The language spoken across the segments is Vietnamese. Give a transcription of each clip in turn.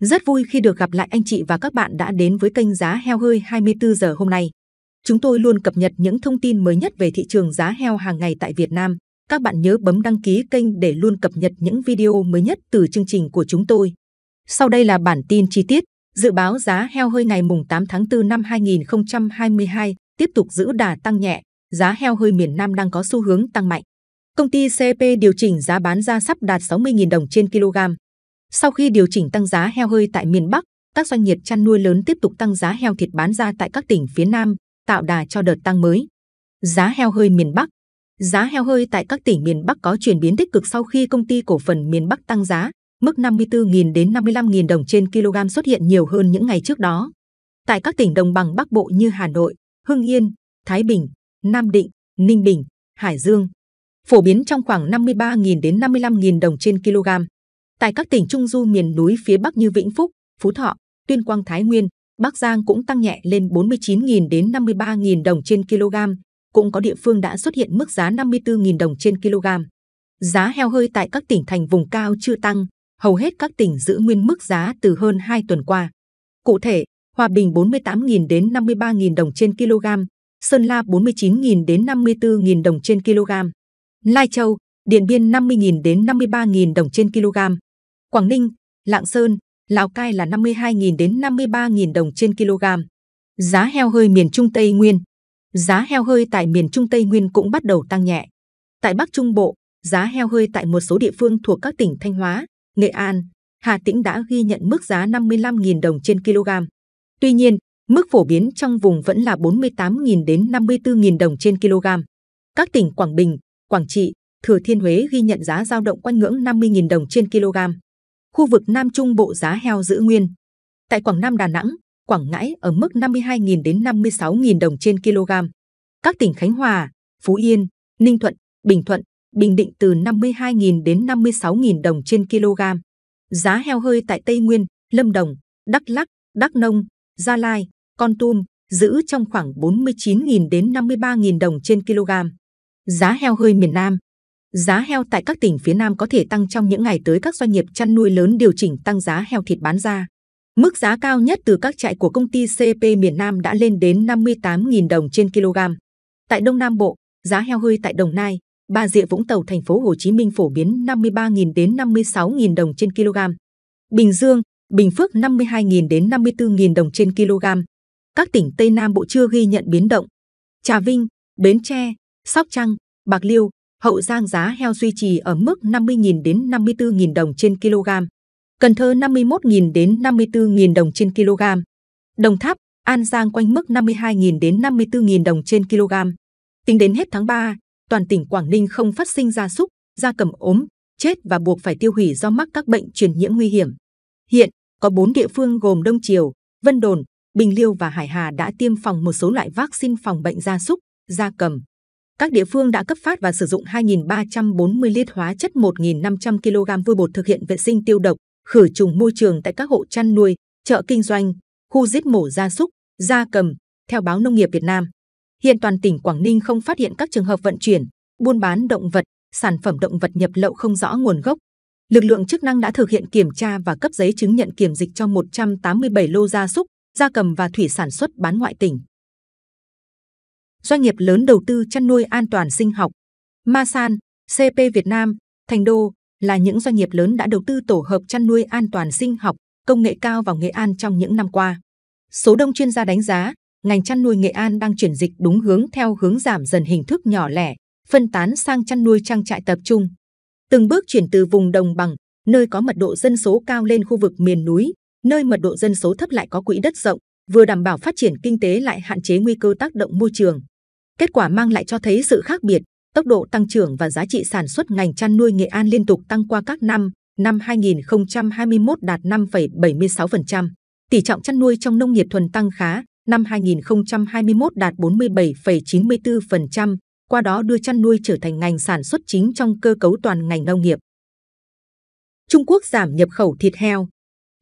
Rất vui khi được gặp lại anh chị và các bạn đã đến với kênh Giá Heo Hơi 24 giờ hôm nay. Chúng tôi luôn cập nhật những thông tin mới nhất về thị trường giá heo hàng ngày tại Việt Nam. Các bạn nhớ bấm đăng ký kênh để luôn cập nhật những video mới nhất từ chương trình của chúng tôi. Sau đây là bản tin chi tiết. Dự báo giá heo hơi ngày mùng 8 tháng 4 năm 2022 tiếp tục giữ đà tăng nhẹ, giá heo hơi miền Nam đang có xu hướng tăng mạnh. Công ty CP điều chỉnh giá bán ra sắp đạt 60.000 đồng trên kg. Sau khi điều chỉnh tăng giá heo hơi tại miền Bắc, các doanh nghiệp chăn nuôi lớn tiếp tục tăng giá heo thịt bán ra tại các tỉnh phía Nam, tạo đà cho đợt tăng mới. Giá heo hơi miền Bắc Giá heo hơi tại các tỉnh miền Bắc có chuyển biến tích cực sau khi công ty cổ phần miền Bắc tăng giá, mức 54.000 đến 55.000 đồng trên kg xuất hiện nhiều hơn những ngày trước đó. Tại các tỉnh đồng bằng Bắc Bộ như Hà Nội, Hưng Yên, Thái Bình, Nam Định, Ninh Bình, Hải Dương, phổ biến trong khoảng 53.000 đến 55.000 đồng trên kg. Tại các tỉnh Trung Du miền núi phía Bắc như Vĩnh Phúc, Phú Thọ, Tuyên Quang Thái Nguyên, Bắc Giang cũng tăng nhẹ lên 49.000 đến 53.000 đồng trên kg, cũng có địa phương đã xuất hiện mức giá 54.000 đồng trên kg. Giá heo hơi tại các tỉnh thành vùng cao chưa tăng, hầu hết các tỉnh giữ nguyên mức giá từ hơn 2 tuần qua. Cụ thể, Hòa Bình 48.000 đến 53.000 đồng trên kg, Sơn La 49.000 đến 54.000 đồng trên kg, Lai Châu, Điện Biên 50.000 đến 53.000 đồng trên kg. Quảng Ninh, Lạng Sơn, Lào Cai là 52.000 đến 53.000 đồng trên kg. Giá heo hơi miền Trung Tây Nguyên Giá heo hơi tại miền Trung Tây Nguyên cũng bắt đầu tăng nhẹ. Tại Bắc Trung Bộ, giá heo hơi tại một số địa phương thuộc các tỉnh Thanh Hóa, Nghệ An, Hà Tĩnh đã ghi nhận mức giá 55.000 đồng trên kg. Tuy nhiên, mức phổ biến trong vùng vẫn là 48.000 đến 54.000 đồng trên kg. Các tỉnh Quảng Bình, Quảng Trị, Thừa Thiên Huế ghi nhận giá giao động quanh ngưỡng 50.000 đồng trên kg khu vực Nam Trung Bộ giá heo giữ nguyên. Tại Quảng Nam Đà Nẵng, Quảng Ngãi ở mức 52.000 đến 56.000 đồng trên kg. Các tỉnh Khánh Hòa, Phú Yên, Ninh Thuận, Bình Thuận, Bình Định từ 52.000 đến 56.000 đồng trên kg. Giá heo hơi tại Tây Nguyên, Lâm Đồng, Đắk Lắk, Đắk Nông, Gia Lai, Con Tum giữ trong khoảng 49.000 đến 53.000 đồng trên kg. Giá heo hơi miền Nam giá heo tại các tỉnh phía Nam có thể tăng trong những ngày tới các doanh nghiệp chăn nuôi lớn điều chỉnh tăng giá heo thịt bán ra. Mức giá cao nhất từ các trại của công ty CP miền Nam đã lên đến 58.000 đồng trên kg. Tại Đông Nam Bộ, giá heo hơi tại Đồng Nai, Bà Rịa Vũng Tàu, thành phố Hồ Chí Minh phổ biến 53.000 đến 56.000 đồng trên kg. Bình Dương, Bình Phước 52.000 đến 54.000 đồng trên kg. Các tỉnh Tây Nam Bộ chưa ghi nhận biến động. Trà Vinh, Bến Tre, Sóc Trăng, Bạc Liêu, Hậu Giang giá heo duy trì ở mức 50.000 đến 54.000 đồng trên kg. Cần Thơ 51.000 đến 54.000 đồng trên kg. Đồng Tháp, An Giang quanh mức 52.000 đến 54.000 đồng trên kg. Tính đến hết tháng 3, toàn tỉnh Quảng Ninh không phát sinh gia súc, gia cầm ốm, chết và buộc phải tiêu hủy do mắc các bệnh truyền nhiễm nguy hiểm. Hiện, có 4 địa phương gồm Đông Triều, Vân Đồn, Bình Liêu và Hải Hà đã tiêm phòng một số loại vaccine phòng bệnh gia súc, gia cầm các địa phương đã cấp phát và sử dụng 2.340 lít hóa chất 1.500 kg vôi bột thực hiện vệ sinh tiêu độc, khử trùng môi trường tại các hộ chăn nuôi, chợ kinh doanh, khu giết mổ gia súc, gia cầm, theo báo Nông nghiệp Việt Nam. Hiện toàn tỉnh Quảng Ninh không phát hiện các trường hợp vận chuyển, buôn bán động vật, sản phẩm động vật nhập lậu không rõ nguồn gốc. Lực lượng chức năng đã thực hiện kiểm tra và cấp giấy chứng nhận kiểm dịch cho 187 lô gia súc, gia cầm và thủy sản xuất bán ngoại tỉnh doanh nghiệp lớn đầu tư chăn nuôi an toàn sinh học. Masan, CP Việt Nam, Thành Đô là những doanh nghiệp lớn đã đầu tư tổ hợp chăn nuôi an toàn sinh học, công nghệ cao vào Nghệ An trong những năm qua. Số đông chuyên gia đánh giá, ngành chăn nuôi Nghệ An đang chuyển dịch đúng hướng theo hướng giảm dần hình thức nhỏ lẻ, phân tán sang chăn nuôi trang trại tập trung. Từng bước chuyển từ vùng đồng bằng, nơi có mật độ dân số cao lên khu vực miền núi, nơi mật độ dân số thấp lại có quỹ đất rộng, vừa đảm bảo phát triển kinh tế lại hạn chế nguy cơ tác động môi trường. Kết quả mang lại cho thấy sự khác biệt, tốc độ tăng trưởng và giá trị sản xuất ngành chăn nuôi Nghệ An liên tục tăng qua các năm, năm 2021 đạt 5,76%, tỷ trọng chăn nuôi trong nông nghiệp thuần tăng khá, năm 2021 đạt 47,94%, qua đó đưa chăn nuôi trở thành ngành sản xuất chính trong cơ cấu toàn ngành nông nghiệp. Trung Quốc giảm nhập khẩu thịt heo,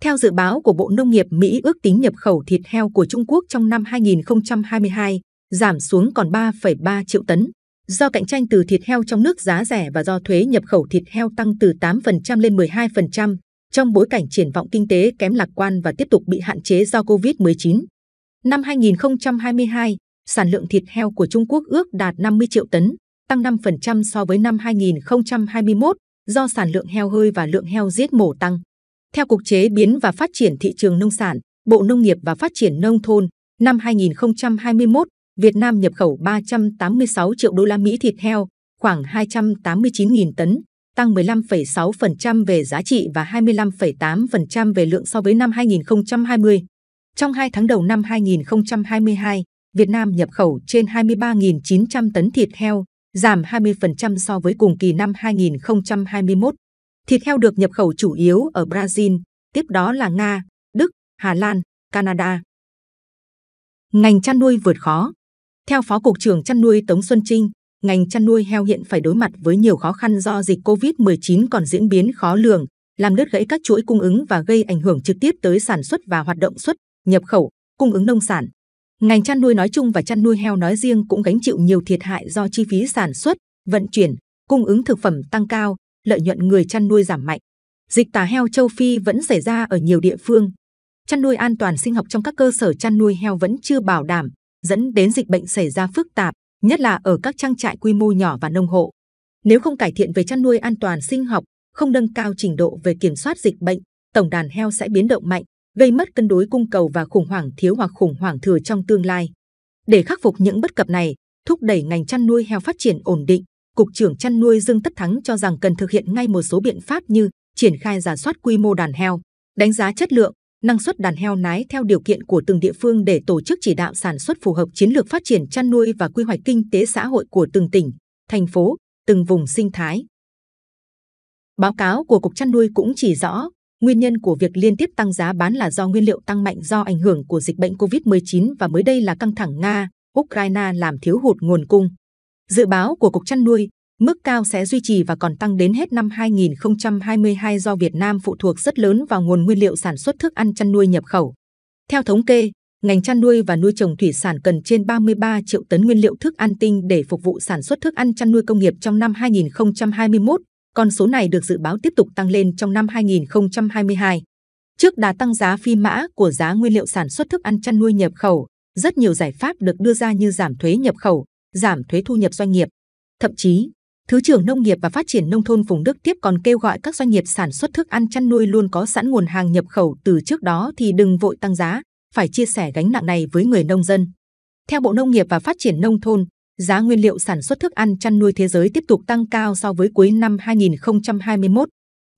theo dự báo của Bộ Nông nghiệp Mỹ ước tính nhập khẩu thịt heo của Trung Quốc trong năm 2022 giảm xuống còn 3,3 triệu tấn. Do cạnh tranh từ thịt heo trong nước giá rẻ và do thuế nhập khẩu thịt heo tăng từ 8% lên 12%, trong bối cảnh triển vọng kinh tế kém lạc quan và tiếp tục bị hạn chế do COVID-19. Năm 2022, sản lượng thịt heo của Trung Quốc ước đạt 50 triệu tấn, tăng 5% so với năm 2021 do sản lượng heo hơi và lượng heo giết mổ tăng. Theo Cục Chế biến và Phát triển Thị trường Nông sản, Bộ Nông nghiệp và Phát triển Nông thôn, năm 2021, Việt Nam nhập khẩu 386 triệu đô la Mỹ thịt heo, khoảng 289.000 tấn, tăng 15,6% về giá trị và 25,8% về lượng so với năm 2020. Trong hai tháng đầu năm 2022, Việt Nam nhập khẩu trên 23.900 tấn thịt heo, giảm 20% so với cùng kỳ năm 2021. Thịt heo được nhập khẩu chủ yếu ở Brazil, tiếp đó là Nga, Đức, Hà Lan, Canada. Ngành chăn nuôi vượt khó. Theo Phó Cục trưởng Chăn nuôi Tống Xuân Trinh, ngành chăn nuôi heo hiện phải đối mặt với nhiều khó khăn do dịch COVID-19 còn diễn biến khó lường, làm đứt gãy các chuỗi cung ứng và gây ảnh hưởng trực tiếp tới sản xuất và hoạt động xuất, nhập khẩu, cung ứng nông sản. Ngành chăn nuôi nói chung và chăn nuôi heo nói riêng cũng gánh chịu nhiều thiệt hại do chi phí sản xuất, vận chuyển, cung ứng thực phẩm tăng cao, lợi nhuận người chăn nuôi giảm mạnh. Dịch tả heo châu Phi vẫn xảy ra ở nhiều địa phương. Chăn nuôi an toàn sinh học trong các cơ sở chăn nuôi heo vẫn chưa bảo đảm, dẫn đến dịch bệnh xảy ra phức tạp, nhất là ở các trang trại quy mô nhỏ và nông hộ. Nếu không cải thiện về chăn nuôi an toàn sinh học, không nâng cao trình độ về kiểm soát dịch bệnh, tổng đàn heo sẽ biến động mạnh, gây mất cân đối cung cầu và khủng hoảng thiếu hoặc khủng hoảng thừa trong tương lai. Để khắc phục những bất cập này, thúc đẩy ngành chăn nuôi heo phát triển ổn định, Cục trưởng chăn nuôi Dương Tất Thắng cho rằng cần thực hiện ngay một số biện pháp như triển khai giả soát quy mô đàn heo, đánh giá chất lượng, năng suất đàn heo nái theo điều kiện của từng địa phương để tổ chức chỉ đạo sản xuất phù hợp chiến lược phát triển chăn nuôi và quy hoạch kinh tế xã hội của từng tỉnh, thành phố, từng vùng sinh thái. Báo cáo của Cục chăn nuôi cũng chỉ rõ, nguyên nhân của việc liên tiếp tăng giá bán là do nguyên liệu tăng mạnh do ảnh hưởng của dịch bệnh COVID-19 và mới đây là căng thẳng Nga, Ukraine làm thiếu hụt nguồn cung. Dự báo của Cục chăn nuôi, mức cao sẽ duy trì và còn tăng đến hết năm 2022 do Việt Nam phụ thuộc rất lớn vào nguồn nguyên liệu sản xuất thức ăn chăn nuôi nhập khẩu. Theo thống kê, ngành chăn nuôi và nuôi trồng thủy sản cần trên 33 triệu tấn nguyên liệu thức ăn tinh để phục vụ sản xuất thức ăn chăn nuôi công nghiệp trong năm 2021. Con số này được dự báo tiếp tục tăng lên trong năm 2022. Trước đà tăng giá phi mã của giá nguyên liệu sản xuất thức ăn chăn nuôi nhập khẩu, rất nhiều giải pháp được đưa ra như giảm thuế nhập khẩu, giảm thuế thu nhập doanh nghiệp. Thậm chí, Thứ trưởng Nông nghiệp và Phát triển Nông thôn Phùng Đức Tiếp còn kêu gọi các doanh nghiệp sản xuất thức ăn chăn nuôi luôn có sẵn nguồn hàng nhập khẩu từ trước đó thì đừng vội tăng giá, phải chia sẻ gánh nặng này với người nông dân. Theo Bộ Nông nghiệp và Phát triển Nông thôn, giá nguyên liệu sản xuất thức ăn chăn nuôi thế giới tiếp tục tăng cao so với cuối năm 2021.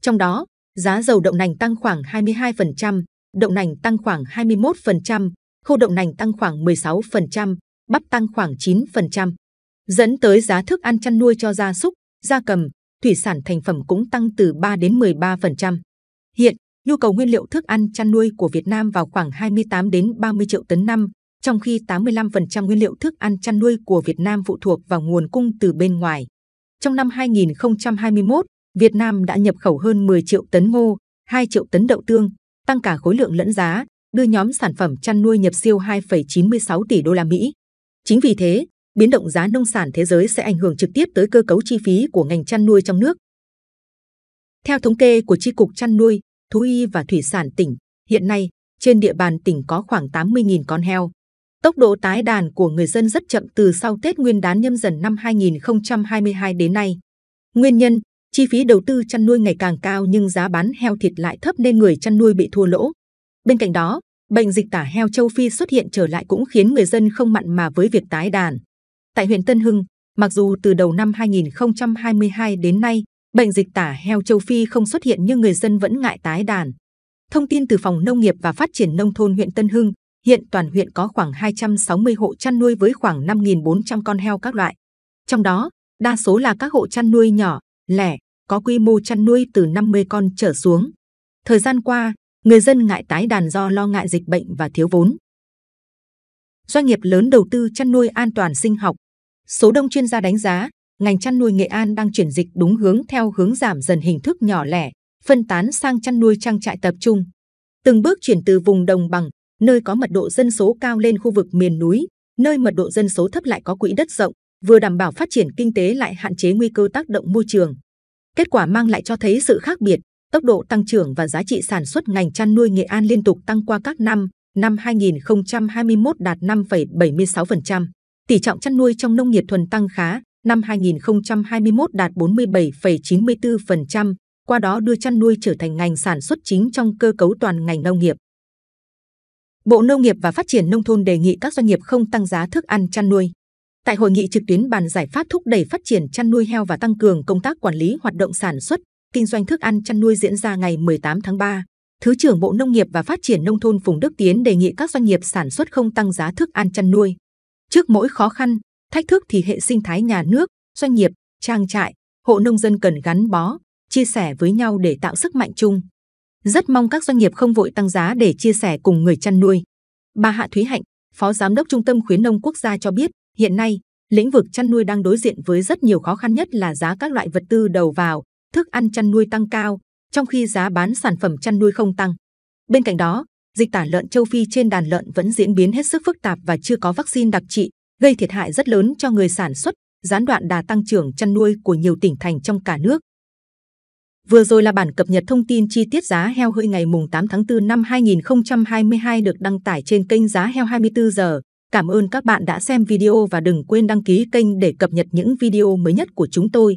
Trong đó, giá dầu đậu nành tăng khoảng 22%, đậu nành tăng khoảng 21%, khô đậu nành tăng khoảng 16%, bắp tăng khoảng 9%, dẫn tới giá thức ăn chăn nuôi cho gia súc, gia cầm, thủy sản thành phẩm cũng tăng từ 3 đến 13%. Hiện, nhu cầu nguyên liệu thức ăn chăn nuôi của Việt Nam vào khoảng 28 đến 30 triệu tấn năm, trong khi 85% nguyên liệu thức ăn chăn nuôi của Việt Nam phụ thuộc vào nguồn cung từ bên ngoài. Trong năm 2021, Việt Nam đã nhập khẩu hơn 10 triệu tấn ngô, 2 triệu tấn đậu tương, tăng cả khối lượng lẫn giá, đưa nhóm sản phẩm chăn nuôi nhập siêu 2,96 tỷ đô la Mỹ. Chính vì thế, biến động giá nông sản thế giới sẽ ảnh hưởng trực tiếp tới cơ cấu chi phí của ngành chăn nuôi trong nước. Theo thống kê của Tri Cục Chăn nuôi, Thú y và Thủy sản tỉnh, hiện nay trên địa bàn tỉnh có khoảng 80.000 con heo. Tốc độ tái đàn của người dân rất chậm từ sau Tết Nguyên đán nhâm dần năm 2022 đến nay. Nguyên nhân, chi phí đầu tư chăn nuôi ngày càng cao nhưng giá bán heo thịt lại thấp nên người chăn nuôi bị thua lỗ. Bên cạnh đó, bệnh dịch tả heo châu Phi xuất hiện trở lại cũng khiến người dân không mặn mà với việc tái đàn. Tại huyện Tân Hưng, mặc dù từ đầu năm 2022 đến nay, bệnh dịch tả heo châu Phi không xuất hiện nhưng người dân vẫn ngại tái đàn. Thông tin từ Phòng Nông nghiệp và Phát triển Nông thôn huyện Tân Hưng, hiện toàn huyện có khoảng 260 hộ chăn nuôi với khoảng 5.400 con heo các loại. Trong đó, đa số là các hộ chăn nuôi nhỏ, lẻ, có quy mô chăn nuôi từ 50 con trở xuống. Thời gian qua, người dân ngại tái đàn do lo ngại dịch bệnh và thiếu vốn. Doanh nghiệp lớn đầu tư chăn nuôi an toàn sinh học. Số đông chuyên gia đánh giá, ngành chăn nuôi Nghệ An đang chuyển dịch đúng hướng theo hướng giảm dần hình thức nhỏ lẻ, phân tán sang chăn nuôi trang trại tập trung. Từng bước chuyển từ vùng đồng bằng, nơi có mật độ dân số cao lên khu vực miền núi, nơi mật độ dân số thấp lại có quỹ đất rộng, vừa đảm bảo phát triển kinh tế lại hạn chế nguy cơ tác động môi trường. Kết quả mang lại cho thấy sự khác biệt tốc độ tăng trưởng và giá trị sản xuất ngành chăn nuôi Nghệ An liên tục tăng qua các năm, năm 2021 đạt 5,76%, tỷ trọng chăn nuôi trong nông nghiệp thuần tăng khá, năm 2021 đạt 47,94%, qua đó đưa chăn nuôi trở thành ngành sản xuất chính trong cơ cấu toàn ngành nông nghiệp. Bộ Nông nghiệp và Phát triển Nông thôn đề nghị các doanh nghiệp không tăng giá thức ăn chăn nuôi. Tại hội nghị trực tuyến bàn giải pháp thúc đẩy phát triển chăn nuôi heo và tăng cường công tác quản lý hoạt động sản xuất, kinh doanh thức ăn chăn nuôi diễn ra ngày 18 tháng 3, Thứ trưởng Bộ Nông nghiệp và Phát triển Nông thôn Phùng Đức Tiến đề nghị các doanh nghiệp sản xuất không tăng giá thức ăn chăn nuôi. Trước mỗi khó khăn, thách thức thì hệ sinh thái nhà nước, doanh nghiệp, trang trại, hộ nông dân cần gắn bó, chia sẻ với nhau để tạo sức mạnh chung. Rất mong các doanh nghiệp không vội tăng giá để chia sẻ cùng người chăn nuôi. Bà Hạ Thúy Hạnh, Phó Giám đốc Trung tâm Khuyến nông Quốc gia cho biết, hiện nay, lĩnh vực chăn nuôi đang đối diện với rất nhiều khó khăn nhất là giá các loại vật tư đầu vào, thức ăn chăn nuôi tăng cao, trong khi giá bán sản phẩm chăn nuôi không tăng. Bên cạnh đó, dịch tả lợn châu Phi trên đàn lợn vẫn diễn biến hết sức phức tạp và chưa có vaccine đặc trị, gây thiệt hại rất lớn cho người sản xuất, gián đoạn đà tăng trưởng chăn nuôi của nhiều tỉnh thành trong cả nước. Vừa rồi là bản cập nhật thông tin chi tiết giá heo hơi ngày mùng 8 tháng 4 năm 2022 được đăng tải trên kênh Giá Heo 24 giờ. Cảm ơn các bạn đã xem video và đừng quên đăng ký kênh để cập nhật những video mới nhất của chúng tôi.